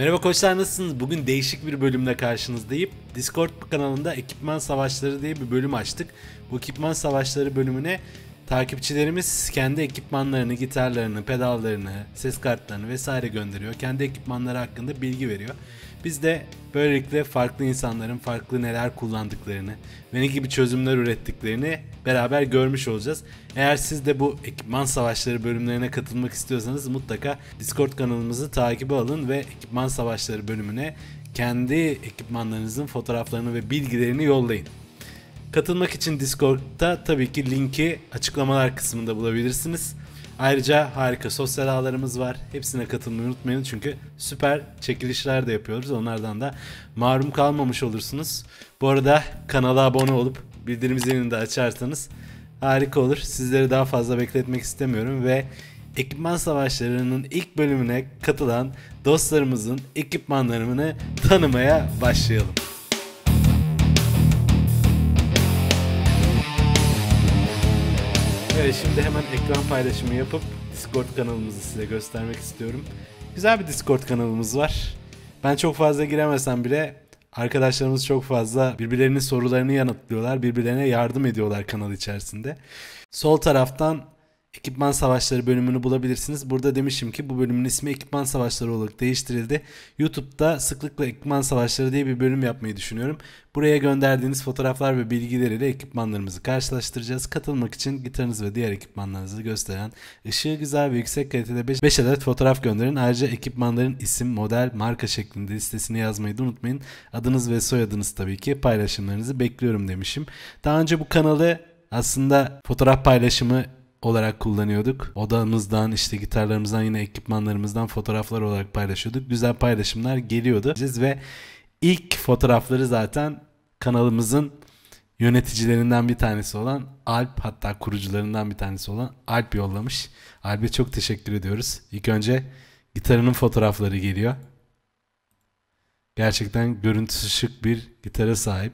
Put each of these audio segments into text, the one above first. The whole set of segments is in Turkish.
Merhaba koçlar nasılsınız? Bugün değişik bir bölümle karşınızdayım. Discord kanalında ekipman savaşları diye bir bölüm açtık. Bu ekipman savaşları bölümüne takipçilerimiz kendi ekipmanlarını, gitarlarını, pedallarını, ses kartlarını vesaire gönderiyor. Kendi ekipmanları hakkında bilgi veriyor. Biz de böylelikle farklı insanların farklı neler kullandıklarını ve ne gibi çözümler ürettiklerini beraber görmüş olacağız. Eğer siz de bu ekipman savaşları bölümlerine katılmak istiyorsanız mutlaka Discord kanalımızı takibe alın ve ekipman savaşları bölümüne kendi ekipmanlarınızın fotoğraflarını ve bilgilerini yollayın. Katılmak için Discord'ta tabii ki linki açıklamalar kısmında bulabilirsiniz. Ayrıca harika sosyal ağlarımız var. Hepsine katılmayı unutmayın çünkü süper çekilişler de yapıyoruz. Onlardan da marum kalmamış olursunuz. Bu arada kanala abone olup bildirim zilini de açarsanız harika olur. Sizleri daha fazla bekletmek istemiyorum ve ekipman savaşlarının ilk bölümüne katılan dostlarımızın ekipmanlarını tanımaya başlayalım. Evet şimdi hemen ekran paylaşımı yapıp Discord kanalımızı size göstermek istiyorum. Güzel bir Discord kanalımız var. Ben çok fazla giremesem bile arkadaşlarımız çok fazla birbirlerinin sorularını yanıtlıyorlar. Birbirlerine yardım ediyorlar kanal içerisinde. Sol taraftan Ekipman Savaşları bölümünü bulabilirsiniz. Burada demişim ki bu bölümün ismi Ekipman Savaşları olarak değiştirildi. YouTube'da sıklıkla Ekipman Savaşları diye bir bölüm yapmayı düşünüyorum. Buraya gönderdiğiniz fotoğraflar ve bilgileriyle ekipmanlarımızı karşılaştıracağız. Katılmak için gitarınız ve diğer ekipmanlarınızı gösteren ışığı güzel ve yüksek kalitede 5, 5 adet fotoğraf gönderin. Ayrıca ekipmanların isim, model, marka şeklinde listesini yazmayı da unutmayın. Adınız ve soyadınız tabii ki paylaşımlarınızı bekliyorum demişim. Daha önce bu kanalı aslında fotoğraf paylaşımı olarak kullanıyorduk. Odamızdan işte gitarlarımızdan yine ekipmanlarımızdan fotoğraflar olarak paylaşıyorduk. Güzel paylaşımlar geliyordu. Ve ilk fotoğrafları zaten kanalımızın yöneticilerinden bir tanesi olan Alp hatta kurucularından bir tanesi olan Alp yollamış. Alp'e çok teşekkür ediyoruz. İlk önce gitarının fotoğrafları geliyor. Gerçekten görüntüsü şık bir gitara sahip.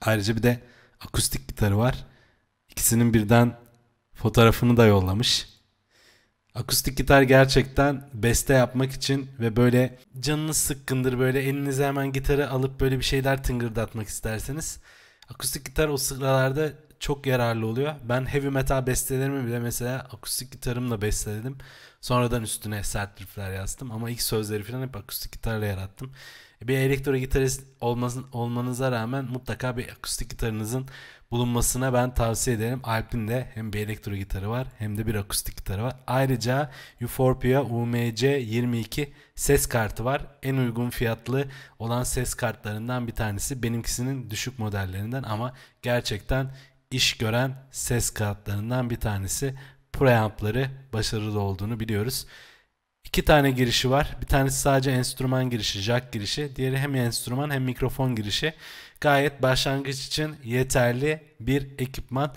Ayrıca bir de akustik gitarı var. İkisinin birden Fotoğrafını da yollamış. Akustik gitar gerçekten beste yapmak için ve böyle canınız sıkkındır böyle elinize hemen gitarı alıp böyle bir şeyler tıngırdatmak isterseniz akustik gitar o sıralarda çok yararlı oluyor. Ben heavy metal bestelerimi bile mesela akustik gitarımla besteledim. Sonradan üstüne sert riffler yazdım ama ilk sözleri falan hep akustik gitarla yarattım bir elektro gitarist olmasın, olmanıza rağmen mutlaka bir akustik gitarınızın bulunmasına ben tavsiye ederim. Alp'in de hem bir elektro gitarı var hem de bir akustik gitarı var. Ayrıca Euphorbia UMC 22 ses kartı var. En uygun fiyatlı olan ses kartlarından bir tanesi. Benimkisinin düşük modellerinden ama gerçekten iş gören ses kartlarından bir tanesi. Preampları başarılı olduğunu biliyoruz. İki tane girişi var. Bir tanesi sadece enstrüman girişi, jack girişi. Diğeri hem enstrüman hem mikrofon girişi. Gayet başlangıç için yeterli bir ekipman.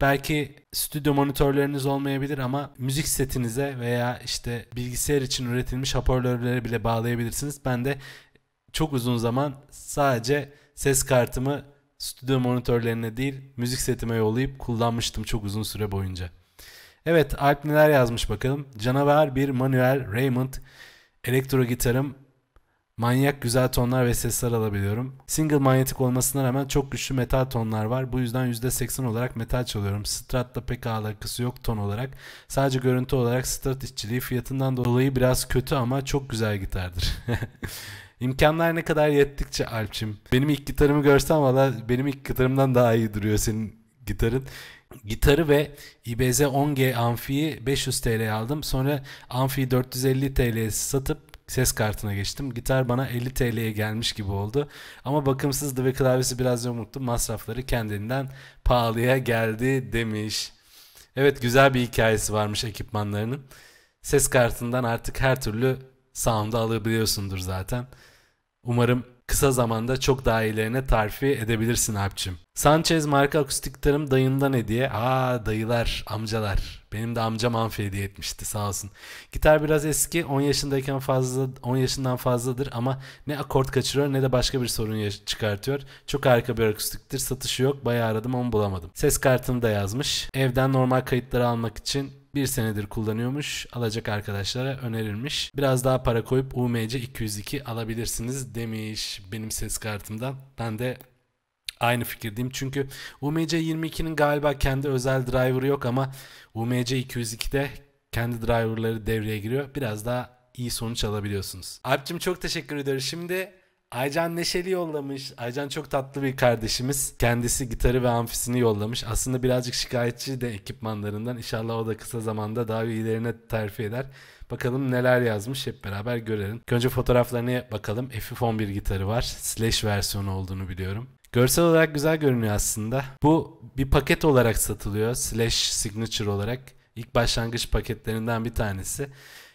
Belki stüdyo monitörleriniz olmayabilir ama müzik setinize veya işte bilgisayar için üretilmiş hoparlörlere bile bağlayabilirsiniz. Ben de çok uzun zaman sadece ses kartımı stüdyo monitörlerine değil müzik setime yollayıp kullanmıştım çok uzun süre boyunca. Evet Alp neler yazmış bakalım. Canavar bir manuel Raymond. Elektro gitarım Manyak güzel tonlar ve sesler alabiliyorum. Single manyetik olmasına rağmen çok güçlü metal tonlar var. Bu yüzden %80 olarak metal çalıyorum. Strat'la pek alakası yok ton olarak. Sadece görüntü olarak Strat işçiliği fiyatından dolayı biraz kötü ama çok güzel gitardır. İmkanlar ne kadar yettikçe Alpçim. Benim ilk gitarımı görsen valla benim ilk gitarımdan daha iyi duruyor senin gitarın. Gitarı ve IBZ 10G amfiyi 500 TL aldım. Sonra amfiyi 450 TL'ye satıp ses kartına geçtim. Gitar bana 50 TL'ye gelmiş gibi oldu. Ama bakımsızdı ve klavyesi biraz yumruktu. Masrafları kendinden pahalıya geldi demiş. Evet güzel bir hikayesi varmış ekipmanlarının. Ses kartından artık her türlü sound'u alabiliyorsundur zaten. Umarım kısa zamanda çok daha iyilerine tarifi edebilirsin abicim. Sanchez marka akustik gitarım dayımdan hediye. Aa dayılar, amcalar. Benim de amcam amfi hediye etmişti sağ olsun. Gitar biraz eski 10 yaşındayken fazla 10 yaşından fazladır ama ne akort kaçırıyor ne de başka bir sorun çıkartıyor. Çok harika bir akustiktir. Satışı yok. Bayağı aradım ama bulamadım. Ses kartını da yazmış. Evden normal kayıtları almak için bir senedir kullanıyormuş. Alacak arkadaşlara önerilmiş. Biraz daha para koyup UMC 202 alabilirsiniz demiş benim ses kartımdan. Ben de aynı fikirdeyim. Çünkü UMC 22'nin galiba kendi özel driver'ı yok ama UMC 202'de kendi driver'ları devreye giriyor. Biraz daha iyi sonuç alabiliyorsunuz. Alp'cim çok teşekkür ederim. Şimdi Aycan Neşeli yollamış. Aycan çok tatlı bir kardeşimiz. Kendisi gitarı ve amfisini yollamış. Aslında birazcık şikayetçi de ekipmanlarından. İnşallah o da kısa zamanda daha iyilerine terfi eder. Bakalım neler yazmış hep beraber görelim. Önce fotoğraflarına bakalım. FF11 gitarı var. Slash versiyonu olduğunu biliyorum. Görsel olarak güzel görünüyor aslında. Bu bir paket olarak satılıyor. Slash Signature olarak. İlk başlangıç paketlerinden bir tanesi.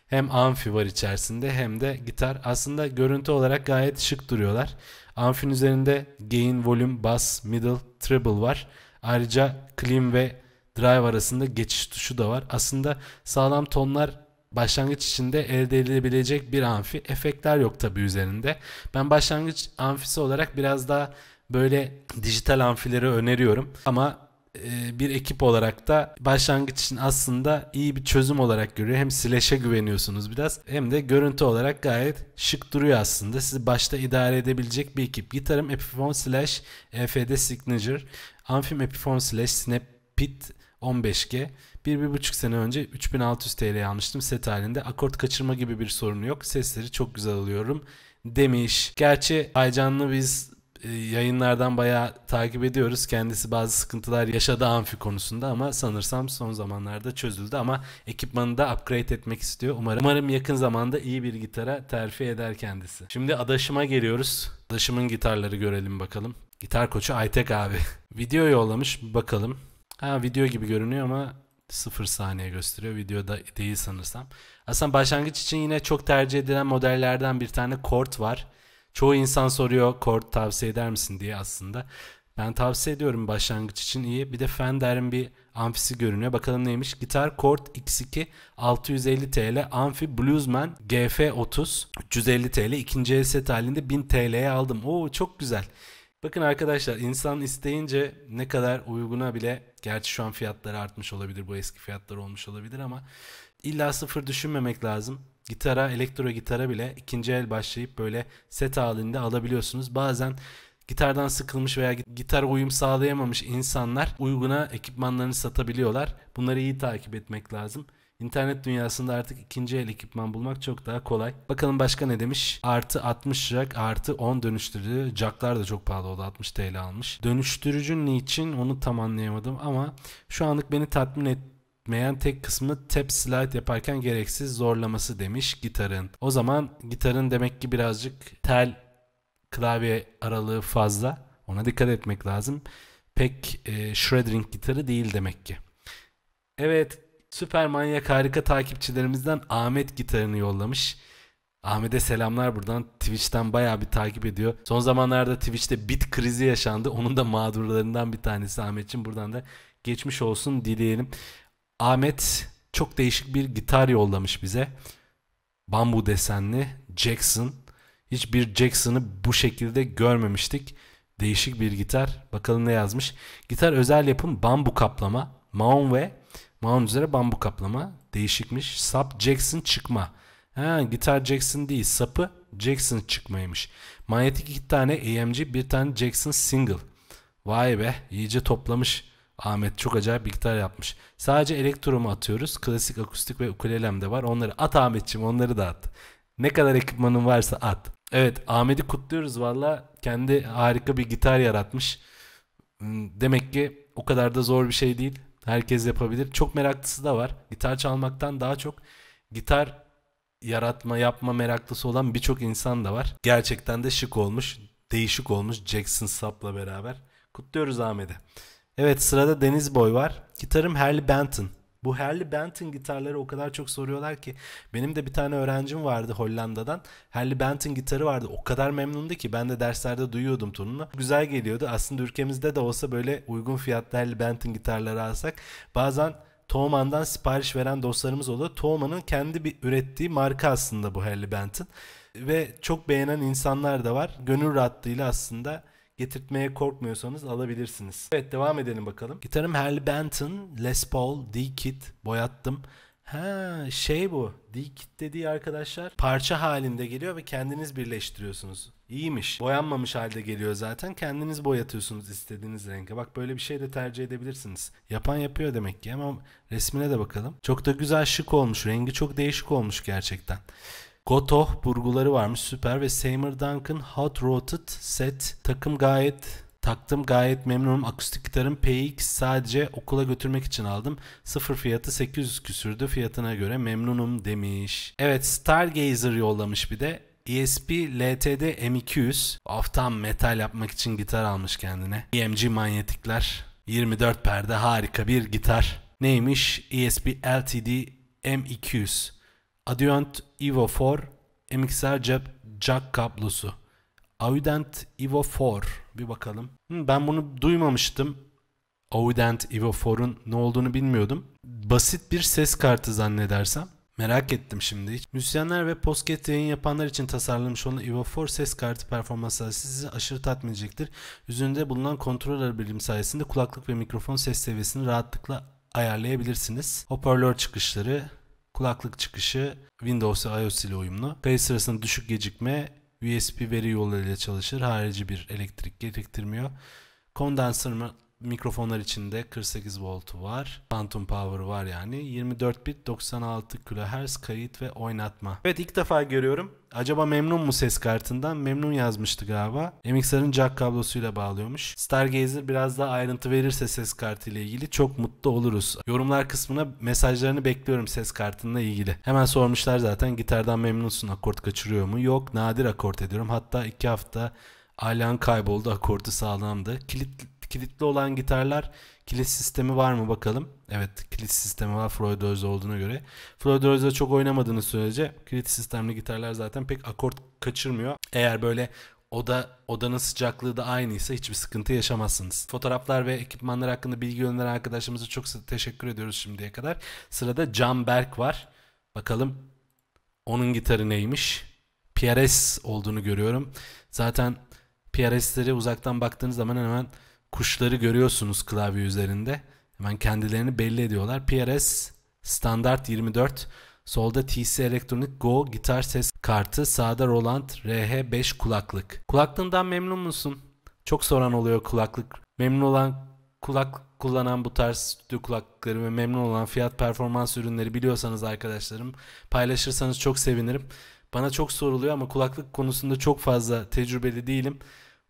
Hem amfi var içerisinde hem de gitar. Aslında görüntü olarak gayet şık duruyorlar. Amfin üzerinde gain, volume, bass, middle, treble var. Ayrıca clean ve drive arasında geçiş tuşu da var. Aslında sağlam tonlar başlangıç içinde elde edilebilecek bir amfi. Efektler yok tabi üzerinde. Ben başlangıç amfisi olarak biraz daha böyle dijital amfileri öneriyorum. Ama e, bir ekip olarak da başlangıç için aslında iyi bir çözüm olarak görüyor. Hem Slash'e güveniyorsunuz biraz hem de görüntü olarak gayet şık duruyor aslında. Sizi başta idare edebilecek bir ekip. Gitarım Epiphone Slash EFD Signature, Amfim Epiphone Slash Snap Pit 15G. Bir, bir buçuk sene önce 3600 TL almıştım set halinde. Akort kaçırma gibi bir sorunu yok. Sesleri çok güzel alıyorum demiş. Gerçi Aycan'la biz e, yayınlardan bayağı takip ediyoruz. Kendisi bazı sıkıntılar yaşadı amfi konusunda ama sanırsam son zamanlarda çözüldü ama ekipmanı da upgrade etmek istiyor. Umarım umarım yakın zamanda iyi bir gitara terfi eder kendisi. Şimdi adaşıma geliyoruz. Adaşımın gitarları görelim bakalım. Gitar koçu Aytek abi. video yollamış bakalım. Ha video gibi görünüyor ama sıfır saniye gösteriyor. Video da değil sanırsam. Aslında başlangıç için yine çok tercih edilen modellerden bir tane Kort var. Çoğu insan soruyor kord tavsiye eder misin diye aslında. Ben tavsiye ediyorum başlangıç için iyi. Bir de Fender'in bir amfisi görünüyor. Bakalım neymiş? Gitar Kord X2 650 TL. Amfi Bluesman GF30 350 TL. İkinci el set halinde 1000 TL'ye aldım. Oo çok güzel. Bakın arkadaşlar insan isteyince ne kadar uyguna bile gerçi şu an fiyatları artmış olabilir bu eski fiyatlar olmuş olabilir ama illa sıfır düşünmemek lazım gitara, elektro gitara bile ikinci el başlayıp böyle set halinde alabiliyorsunuz. Bazen gitardan sıkılmış veya gitar uyum sağlayamamış insanlar uyguna ekipmanlarını satabiliyorlar. Bunları iyi takip etmek lazım. İnternet dünyasında artık ikinci el ekipman bulmak çok daha kolay. Bakalım başka ne demiş? Artı 60 jack artı 10 dönüştürücü. Jacklar da çok pahalı oldu 60 TL almış. Dönüştürücü niçin onu tam anlayamadım ama şu anlık beni tatmin etti Gitmeyen tek kısmı tap slide yaparken gereksiz zorlaması demiş gitarın. O zaman gitarın demek ki birazcık tel klavye aralığı fazla. Ona dikkat etmek lazım. Pek e, shredding gitarı değil demek ki. Evet süper manyak harika takipçilerimizden Ahmet gitarını yollamış. Ahmet'e selamlar buradan. Twitch'ten bayağı bir takip ediyor. Son zamanlarda Twitch'te bit krizi yaşandı. Onun da mağdurlarından bir tanesi Ahmet'ciğim. Buradan da geçmiş olsun dileyelim. Ahmet çok değişik bir gitar yollamış bize. Bambu desenli Jackson. Hiçbir Jackson'ı bu şekilde görmemiştik. Değişik bir gitar. Bakalım ne yazmış. Gitar özel yapım bambu kaplama. Maun ve Maun üzere bambu kaplama. Değişikmiş. Sap Jackson çıkma. Ha, gitar Jackson değil. Sapı Jackson çıkmaymış. Manyetik iki tane AMG bir tane Jackson single. Vay be iyice toplamış. Ahmet çok acayip bir gitar yapmış. Sadece elektromu atıyoruz. Klasik akustik ve ukulelem de var. Onları at Ahmetçim onları da at. Ne kadar ekipmanın varsa at. Evet Ahmet'i kutluyoruz valla. Kendi harika bir gitar yaratmış. Hmm, demek ki o kadar da zor bir şey değil. Herkes yapabilir. Çok meraklısı da var. Gitar çalmaktan daha çok gitar yaratma yapma meraklısı olan birçok insan da var. Gerçekten de şık olmuş. Değişik olmuş Jackson Sapp'la beraber. Kutluyoruz Ahmet'i. Evet sırada Deniz Boy var. Gitarım Harley Benton. Bu Harley Benton gitarları o kadar çok soruyorlar ki benim de bir tane öğrencim vardı Hollanda'dan. Harley Benton gitarı vardı. O kadar memnundu ki ben de derslerde duyuyordum tonunu. Güzel geliyordu. Aslında ülkemizde de olsa böyle uygun fiyatlı Harley Benton gitarları alsak bazen Toğman'dan sipariş veren dostlarımız oldu. Toğman'ın kendi bir ürettiği marka aslında bu Harley Benton. Ve çok beğenen insanlar da var. Gönül rahatlığıyla aslında getirtmeye korkmuyorsanız alabilirsiniz. Evet devam edelim bakalım. Gitarım Harley Benton, Les Paul, D-Kit boyattım. Ha şey bu. D-Kit dediği arkadaşlar parça halinde geliyor ve kendiniz birleştiriyorsunuz. İyiymiş. Boyanmamış halde geliyor zaten. Kendiniz boyatıyorsunuz istediğiniz renge. Bak böyle bir şey de tercih edebilirsiniz. Yapan yapıyor demek ki ama resmine de bakalım. Çok da güzel şık olmuş. Rengi çok değişik olmuş gerçekten. Gotoh burguları varmış süper ve Seymour Duncan Hot rotted set takım gayet taktım gayet memnunum. Akustik gitarım PX sadece okula götürmek için aldım. Sıfır fiyatı 800 küsürdü fiyatına göre memnunum demiş. Evet Stargazer yollamış bir de. ESP LTD M200 Aftan metal yapmak için gitar almış kendine. EMG manyetikler 24 perde harika bir gitar. Neymiş? ESP LTD M200 Adjuant Evo 4 MXR cep jack kablosu. Audent Evo 4 bir bakalım. ben bunu duymamıştım. Audent Evo 4'un ne olduğunu bilmiyordum. Basit bir ses kartı zannedersem. Merak ettim şimdi hiç. Müzisyenler ve podcast yayın yapanlar için tasarlanmış olan Evo 4 ses kartı performansı sizi aşırı tatmayacaktır. Üzerinde bulunan kontroller birim sayesinde kulaklık ve mikrofon ses seviyesini rahatlıkla ayarlayabilirsiniz. Hoparlör çıkışları, kulaklık çıkışı Windows ve iOS ile uyumlu. Kayıt sırasında düşük gecikme USB veri yollarıyla çalışır. Harici bir elektrik gerektirmiyor. Kondansör Mikrofonlar içinde 48 voltu var. Phantom Power var yani. 24 bit 96 kHz kayıt ve oynatma. Evet ilk defa görüyorum. Acaba memnun mu ses kartından? Memnun yazmıştı galiba. MXR'ın jack kablosuyla bağlıyormuş. Stargazer biraz daha ayrıntı verirse ses kartıyla ilgili çok mutlu oluruz. Yorumlar kısmına mesajlarını bekliyorum ses kartınla ilgili. Hemen sormuşlar zaten gitardan memnunsun akort kaçırıyor mu? Yok nadir akort ediyorum. Hatta iki hafta Aylan kayboldu akortu sağlamdı. Kilit Kilitli olan gitarlar kilit sistemi var mı bakalım. Evet kilit sistemi var Floyd Rose olduğuna göre. Floyd Rose'a çok oynamadığını sürece kilit sistemli gitarlar zaten pek akort kaçırmıyor. Eğer böyle oda odanın sıcaklığı da aynıysa hiçbir sıkıntı yaşamazsınız. Fotoğraflar ve ekipmanlar hakkında bilgi gönderen arkadaşımıza çok teşekkür ediyoruz şimdiye kadar. Sırada Can Berk var. Bakalım onun gitarı neymiş? PRS olduğunu görüyorum. Zaten PRS'leri uzaktan baktığınız zaman hemen hemen kuşları görüyorsunuz klavye üzerinde. Hemen kendilerini belli ediyorlar. PRS standart 24. Solda TC Elektronik Go gitar ses kartı. Sağda Roland RH5 kulaklık. Kulaklığından memnun musun? Çok soran oluyor kulaklık. Memnun olan kulak kullanan bu tarz stüdyo kulaklıkları ve memnun olan fiyat performans ürünleri biliyorsanız arkadaşlarım paylaşırsanız çok sevinirim. Bana çok soruluyor ama kulaklık konusunda çok fazla tecrübeli değilim.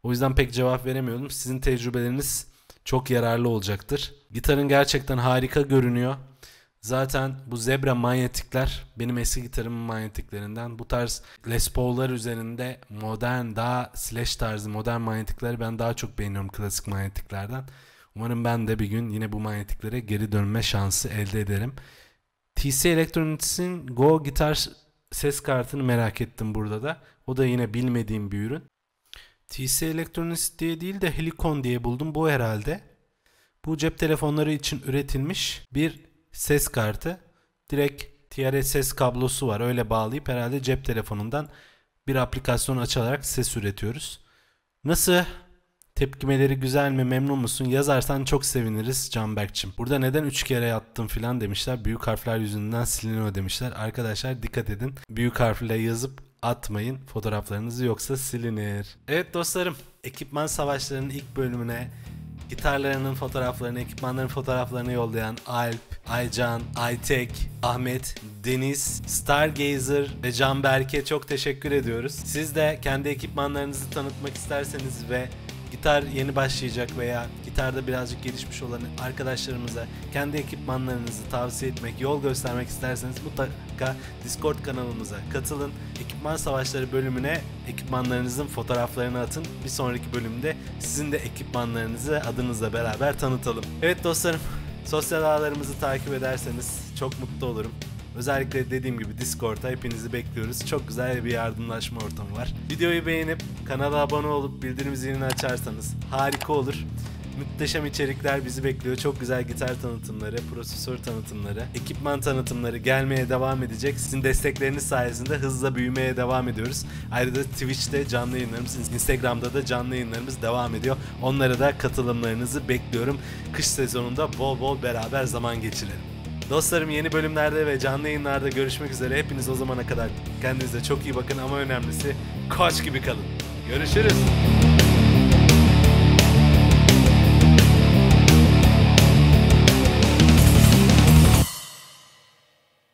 O yüzden pek cevap veremiyorum. Sizin tecrübeleriniz çok yararlı olacaktır. Gitarın gerçekten harika görünüyor. Zaten bu zebra manyetikler benim eski gitarımın manyetiklerinden. Bu tarz Les Paul'lar üzerinde modern daha slash tarzı modern manyetikleri ben daha çok beğeniyorum klasik manyetiklerden. Umarım ben de bir gün yine bu manyetiklere geri dönme şansı elde ederim. TC Electronics'in Go gitar ses kartını merak ettim burada da. O da yine bilmediğim bir ürün. TC Electronics diye değil de Helicon diye buldum. Bu herhalde. Bu cep telefonları için üretilmiş bir ses kartı. Direkt TRS ses kablosu var. Öyle bağlayıp herhalde cep telefonundan bir aplikasyon açarak ses üretiyoruz. Nasıl? Tepkimeleri güzel mi memnun musun yazarsan çok seviniriz Canberk'cim. Burada neden 3 kere yattım filan demişler. Büyük harfler yüzünden siliniyor demişler. Arkadaşlar dikkat edin. Büyük harfle yazıp atmayın. fotoğraflarınızı yoksa silinir. Evet dostlarım, ekipman savaşlarının ilk bölümüne gitarlarının fotoğraflarını, ekipmanların fotoğraflarını yollayan Alp, Aycan, Aytek, Ahmet, Deniz, Stargazer ve Can Berke çok teşekkür ediyoruz. Siz de kendi ekipmanlarınızı tanıtmak isterseniz ve gitar yeni başlayacak veya gitarda birazcık gelişmiş olan arkadaşlarımıza kendi ekipmanlarınızı tavsiye etmek, yol göstermek isterseniz mutlaka Discord kanalımıza katılın. Ekipman Savaşları bölümüne ekipmanlarınızın fotoğraflarını atın. Bir sonraki bölümde sizin de ekipmanlarınızı adınızla beraber tanıtalım. Evet dostlarım, sosyal ağlarımızı takip ederseniz çok mutlu olurum. Özellikle dediğim gibi Discord'a hepinizi bekliyoruz. Çok güzel bir yardımlaşma ortamı var. Videoyu beğenip kanala abone olup bildirim zilini açarsanız harika olur. Muhteşem içerikler bizi bekliyor. Çok güzel gitar tanıtımları, prosesör tanıtımları, ekipman tanıtımları gelmeye devam edecek. Sizin destekleriniz sayesinde hızla büyümeye devam ediyoruz. Ayrıca Twitch'te canlı yayınlarımız, Instagram'da da canlı yayınlarımız devam ediyor. Onlara da katılımlarınızı bekliyorum. Kış sezonunda bol bol beraber zaman geçirelim. Dostlarım yeni bölümlerde ve canlı yayınlarda görüşmek üzere. Hepiniz o zamana kadar kendinize çok iyi bakın ama önemlisi koç gibi kalın. Görüşürüz.